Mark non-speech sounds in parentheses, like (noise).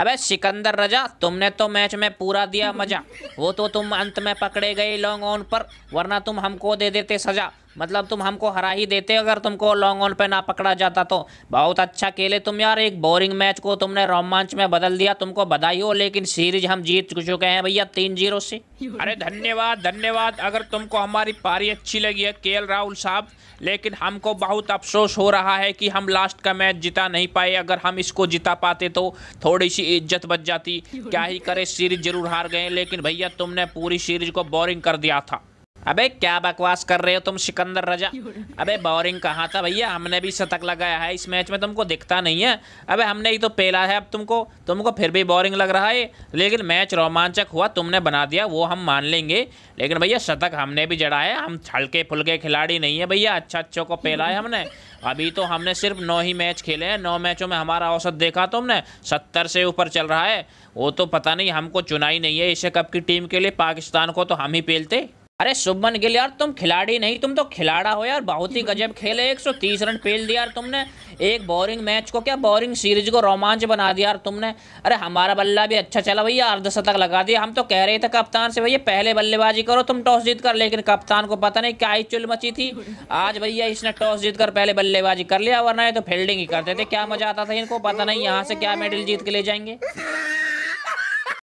अबे सिकंदर रजा तुमने तो मैच में पूरा दिया मजा वो तो तुम अंत में पकड़े गए लॉन्ग ऑन पर वरना तुम हमको दे देते सजा मतलब तुम हमको हरा ही देते अगर तुमको लॉन्ग ऑन पे ना पकड़ा जाता तो बहुत अच्छा खेले तुम यार एक बोरिंग मैच को तुमने रोमांच में बदल दिया तुमको बधाई हो लेकिन सीरीज हम जीत चुके हैं भैया तीन जीरो से अरे धन्यवाद धन्यवाद अगर तुमको हमारी पारी अच्छी लगी है के राहुल साहब लेकिन हमको बहुत अफसोस हो रहा है कि हम लास्ट का मैच जिता नहीं पाए अगर हम इसको जिता पाते तो थोड़ी सी इज्जत बच जाती क्या ही करे सीरीज जरूर हार गए लेकिन भैया तुमने पूरी सीरीज को बोरिंग कर दिया था अबे क्या बकवास कर रहे हो तुम सिकंदर रजा (laughs) अबे बोरिंग कहाँ था भैया हमने भी शतक लगाया है इस मैच में तुमको दिखता नहीं है अबे हमने ही तो पेला है अब तुमको तुमको फिर भी बोरिंग लग रहा है लेकिन मैच रोमांचक हुआ तुमने बना दिया वो हम मान लेंगे लेकिन भैया शतक हमने भी जड़ा है हम हल्के फुलके खिलाड़ी नहीं है भैया अच्छा अच्छों को पेला है हमने अभी तो हमने सिर्फ नौ ही मैच खेले हैं नौ मैचों में हमारा औसत देखा तुमने सत्तर से ऊपर चल रहा है वो तो पता नहीं हमको चुनाई नहीं है एशिया कप की टीम के लिए पाकिस्तान को तो हम ही पेलते अरे शुभमन गिल यार तुम खिलाड़ी नहीं तुम तो खिलाड़ा हो यार बहुत ही गजब खेले 130 रन पेल दिया यार तुमने एक बोरिंग मैच को क्या बोरिंग सीरीज को रोमांच बना दिया यार तुमने अरे हमारा बल्ला भी अच्छा चला भैया अर्धशतक लगा दिया हम तो कह रहे थे कप्तान से भैया पहले बल्लेबाजी करो तुम टॉस जीत कर लेकिन कप्तान को पता नहीं क्या ही चुल मची थी आज भैया इसने टॉस जीत कर पहले बल्लेबाजी कर लिया वरना ये तो फील्डिंग ही करते थे क्या मजा आता था इनको पता नहीं यहाँ से क्या मेडल जीत के ले जाएंगे